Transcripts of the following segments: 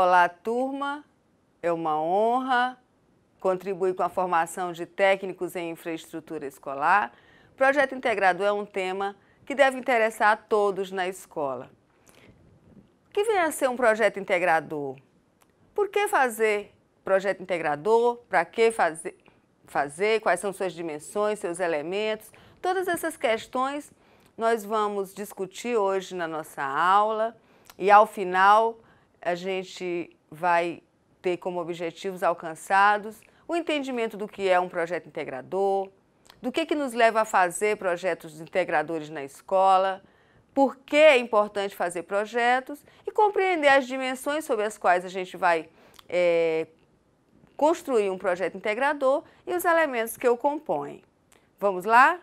Olá, turma. É uma honra contribuir com a formação de técnicos em infraestrutura escolar. Projeto integrado é um tema que deve interessar a todos na escola. O Que vem a ser um projeto integrador? Por que fazer projeto integrador? Para que fazer? fazer? Quais são suas dimensões, seus elementos? Todas essas questões nós vamos discutir hoje na nossa aula e ao final a gente vai ter como objetivos alcançados o entendimento do que é um projeto integrador, do que, que nos leva a fazer projetos integradores na escola, por que é importante fazer projetos e compreender as dimensões sobre as quais a gente vai é, construir um projeto integrador e os elementos que o compõem. Vamos lá?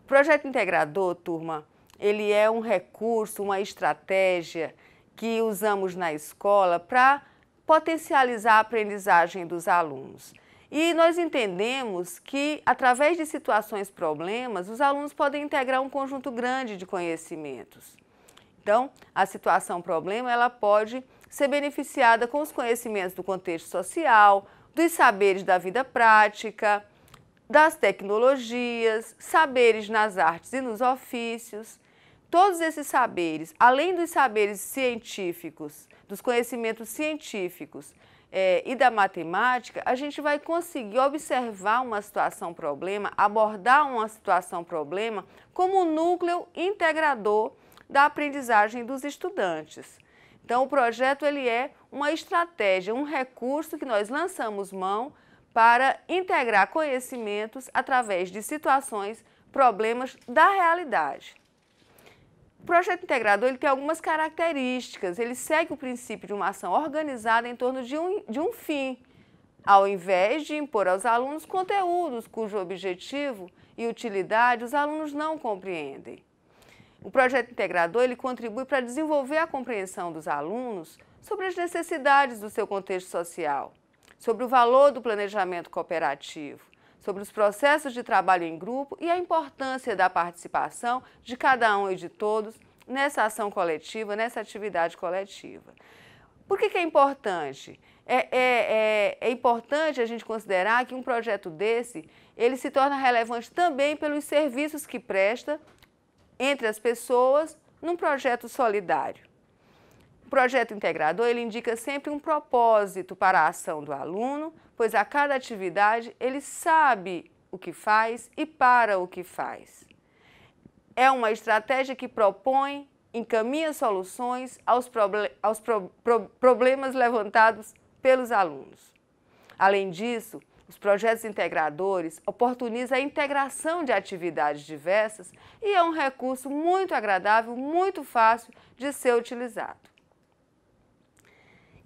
O projeto integrador, turma, ele é um recurso, uma estratégia que usamos na escola para potencializar a aprendizagem dos alunos. E nós entendemos que, através de situações problemas, os alunos podem integrar um conjunto grande de conhecimentos. Então, a situação problema ela pode ser beneficiada com os conhecimentos do contexto social, dos saberes da vida prática, das tecnologias, saberes nas artes e nos ofícios todos esses saberes, além dos saberes científicos, dos conhecimentos científicos é, e da matemática, a gente vai conseguir observar uma situação-problema, abordar uma situação-problema como núcleo integrador da aprendizagem dos estudantes. Então, o projeto ele é uma estratégia, um recurso que nós lançamos mão para integrar conhecimentos através de situações, problemas da realidade. O projeto integrador ele tem algumas características. Ele segue o princípio de uma ação organizada em torno de um, de um fim, ao invés de impor aos alunos conteúdos cujo objetivo e utilidade os alunos não compreendem. O projeto integrador ele contribui para desenvolver a compreensão dos alunos sobre as necessidades do seu contexto social, sobre o valor do planejamento cooperativo, sobre os processos de trabalho em grupo e a importância da participação de cada um e de todos nessa ação coletiva, nessa atividade coletiva. Por que, que é importante? É, é, é, é, importante a gente considerar que um projeto desse ele se torna relevante também pelos serviços que presta entre as pessoas num projeto solidário projeto integrador ele indica sempre um propósito para a ação do aluno, pois a cada atividade ele sabe o que faz e para o que faz. É uma estratégia que propõe, encaminha soluções aos, proble aos pro pro problemas levantados pelos alunos. Além disso, os projetos integradores oportunizam a integração de atividades diversas e é um recurso muito agradável, muito fácil de ser utilizado.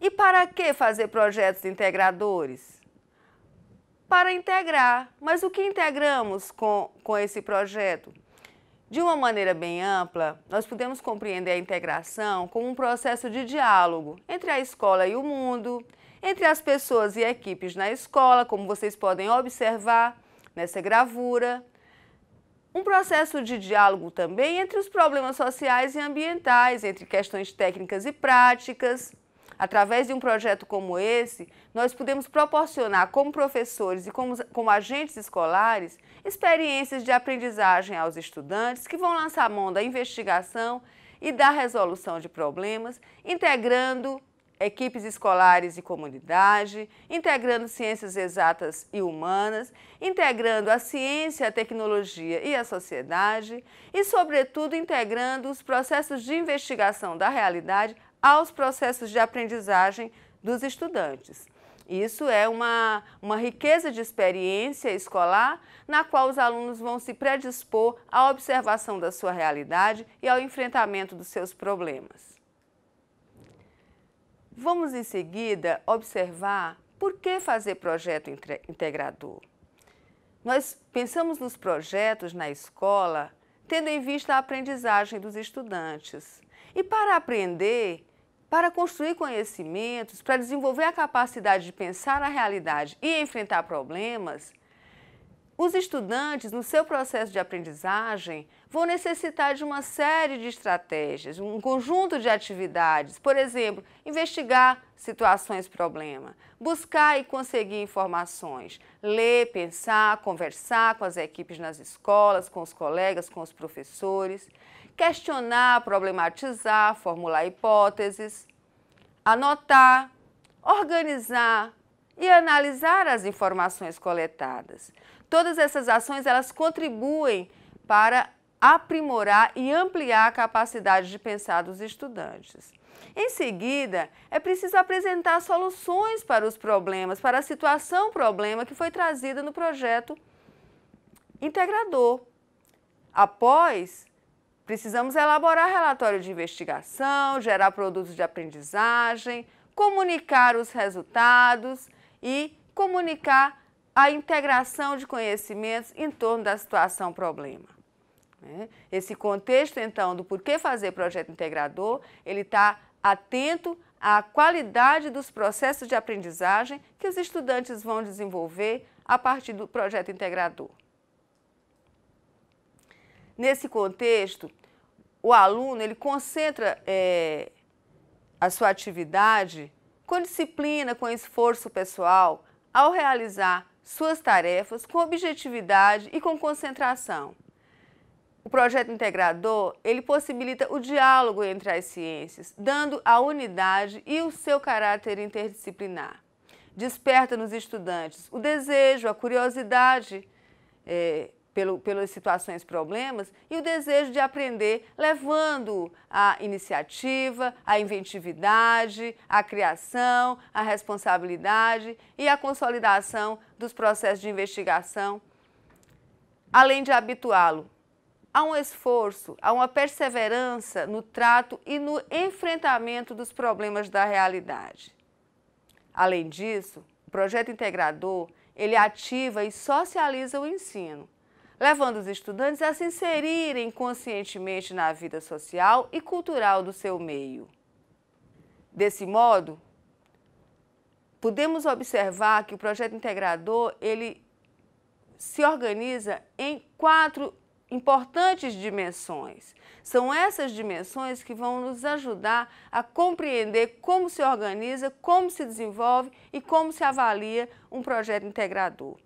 E para que fazer projetos integradores? Para integrar. Mas o que integramos com, com esse projeto? De uma maneira bem ampla, nós podemos compreender a integração como um processo de diálogo entre a escola e o mundo, entre as pessoas e equipes na escola, como vocês podem observar nessa gravura. Um processo de diálogo também entre os problemas sociais e ambientais, entre questões técnicas e práticas. Através de um projeto como esse, nós podemos proporcionar, como professores e como, como agentes escolares, experiências de aprendizagem aos estudantes que vão lançar a mão da investigação e da resolução de problemas, integrando equipes escolares e comunidade, integrando ciências exatas e humanas, integrando a ciência, a tecnologia e a sociedade e, sobretudo, integrando os processos de investigação da realidade aos processos de aprendizagem dos estudantes. Isso é uma, uma riqueza de experiência escolar na qual os alunos vão se predispor à observação da sua realidade e ao enfrentamento dos seus problemas. Vamos em seguida observar por que fazer projeto integrador. Nós pensamos nos projetos na escola tendo em vista a aprendizagem dos estudantes. E para aprender, para construir conhecimentos, para desenvolver a capacidade de pensar a realidade e enfrentar problemas, os estudantes, no seu processo de aprendizagem, vão necessitar de uma série de estratégias, um conjunto de atividades. Por exemplo, investigar situações-problema, buscar e conseguir informações, ler, pensar, conversar com as equipes nas escolas, com os colegas, com os professores questionar, problematizar, formular hipóteses, anotar, organizar e analisar as informações coletadas. Todas essas ações elas contribuem para aprimorar e ampliar a capacidade de pensar dos estudantes. Em seguida, é preciso apresentar soluções para os problemas, para a situação problema que foi trazida no projeto integrador. Após Precisamos elaborar relatório de investigação, gerar produtos de aprendizagem, comunicar os resultados e comunicar a integração de conhecimentos em torno da situação problema. Né? Esse contexto, então, do porquê fazer projeto integrador, ele está atento à qualidade dos processos de aprendizagem que os estudantes vão desenvolver a partir do projeto integrador. Nesse contexto, o aluno ele concentra é, a sua atividade com disciplina, com esforço pessoal, ao realizar suas tarefas com objetividade e com concentração. O projeto integrador, ele possibilita o diálogo entre as ciências, dando a unidade e o seu caráter interdisciplinar. Desperta nos estudantes o desejo, a curiosidade é, pelo, pelas situações problemas e o desejo de aprender, levando a iniciativa, a inventividade, a criação, a responsabilidade e a consolidação dos processos de investigação, além de habituá-lo a um esforço, a uma perseverança no trato e no enfrentamento dos problemas da realidade. Além disso, o projeto integrador ele ativa e socializa o ensino, levando os estudantes a se inserirem conscientemente na vida social e cultural do seu meio. Desse modo, podemos observar que o projeto integrador ele se organiza em quatro importantes dimensões. São essas dimensões que vão nos ajudar a compreender como se organiza, como se desenvolve e como se avalia um projeto integrador.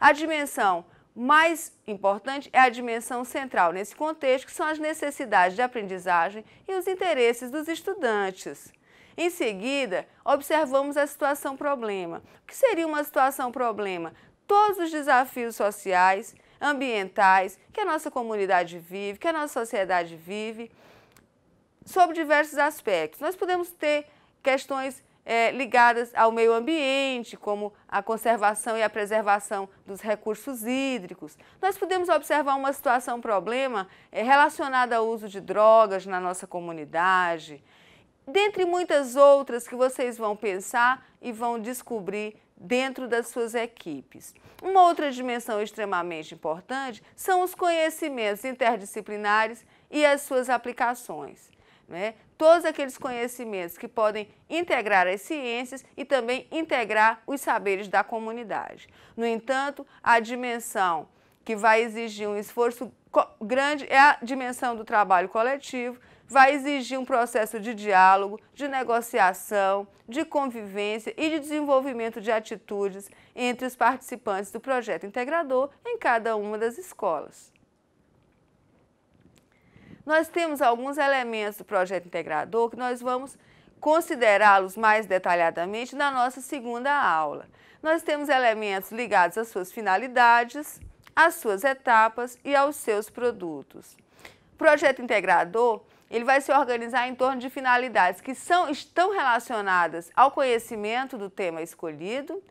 A dimensão mais importante é a dimensão central nesse contexto, que são as necessidades de aprendizagem e os interesses dos estudantes. Em seguida, observamos a situação problema. O que seria uma situação problema? Todos os desafios sociais, ambientais que a nossa comunidade vive, que a nossa sociedade vive, sob diversos aspectos. Nós podemos ter questões é, ligadas ao meio ambiente, como a conservação e a preservação dos recursos hídricos. Nós podemos observar uma situação, um problema é, relacionado ao uso de drogas na nossa comunidade, dentre muitas outras que vocês vão pensar e vão descobrir dentro das suas equipes. Uma outra dimensão extremamente importante são os conhecimentos interdisciplinares e as suas aplicações né? todos aqueles conhecimentos que podem integrar as ciências e também integrar os saberes da comunidade. No entanto, a dimensão que vai exigir um esforço grande é a dimensão do trabalho coletivo, vai exigir um processo de diálogo, de negociação, de convivência e de desenvolvimento de atitudes entre os participantes do projeto integrador em cada uma das escolas. Nós temos alguns elementos do projeto integrador que nós vamos considerá-los mais detalhadamente na nossa segunda aula. Nós temos elementos ligados às suas finalidades, às suas etapas e aos seus produtos. O projeto integrador ele vai se organizar em torno de finalidades que são, estão relacionadas ao conhecimento do tema escolhido,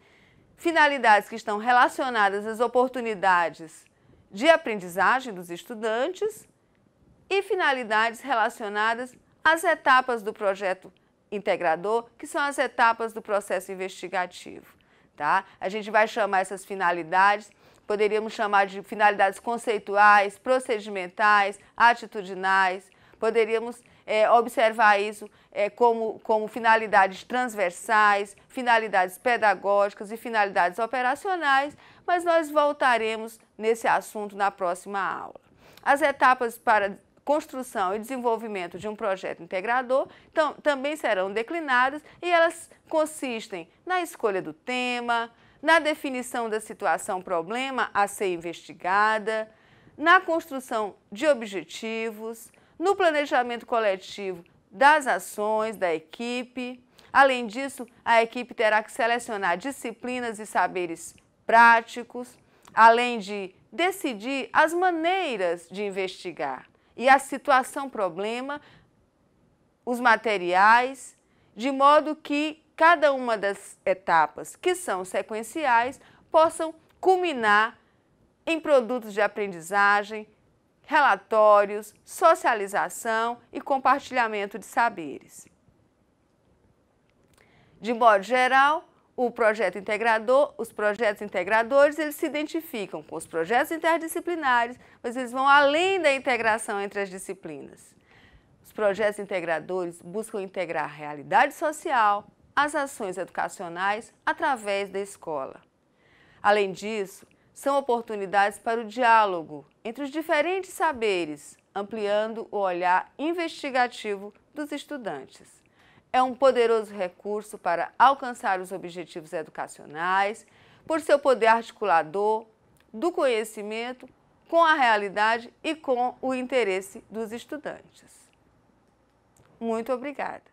finalidades que estão relacionadas às oportunidades de aprendizagem dos estudantes e finalidades relacionadas às etapas do projeto integrador, que são as etapas do processo investigativo. Tá? A gente vai chamar essas finalidades, poderíamos chamar de finalidades conceituais, procedimentais, atitudinais, poderíamos é, observar isso é, como, como finalidades transversais, finalidades pedagógicas e finalidades operacionais, mas nós voltaremos nesse assunto na próxima aula. As etapas para construção e desenvolvimento de um projeto integrador então, também serão declinadas e elas consistem na escolha do tema, na definição da situação-problema a ser investigada, na construção de objetivos, no planejamento coletivo das ações da equipe. Além disso, a equipe terá que selecionar disciplinas e saberes práticos, além de decidir as maneiras de investigar e a situação problema, os materiais, de modo que cada uma das etapas que são sequenciais possam culminar em produtos de aprendizagem, relatórios, socialização e compartilhamento de saberes. De modo geral, o projeto integrador, os projetos integradores, eles se identificam com os projetos interdisciplinares, mas eles vão além da integração entre as disciplinas. Os projetos integradores buscam integrar a realidade social, as ações educacionais através da escola. Além disso, são oportunidades para o diálogo entre os diferentes saberes, ampliando o olhar investigativo dos estudantes é um poderoso recurso para alcançar os objetivos educacionais, por seu poder articulador do conhecimento com a realidade e com o interesse dos estudantes. Muito obrigada.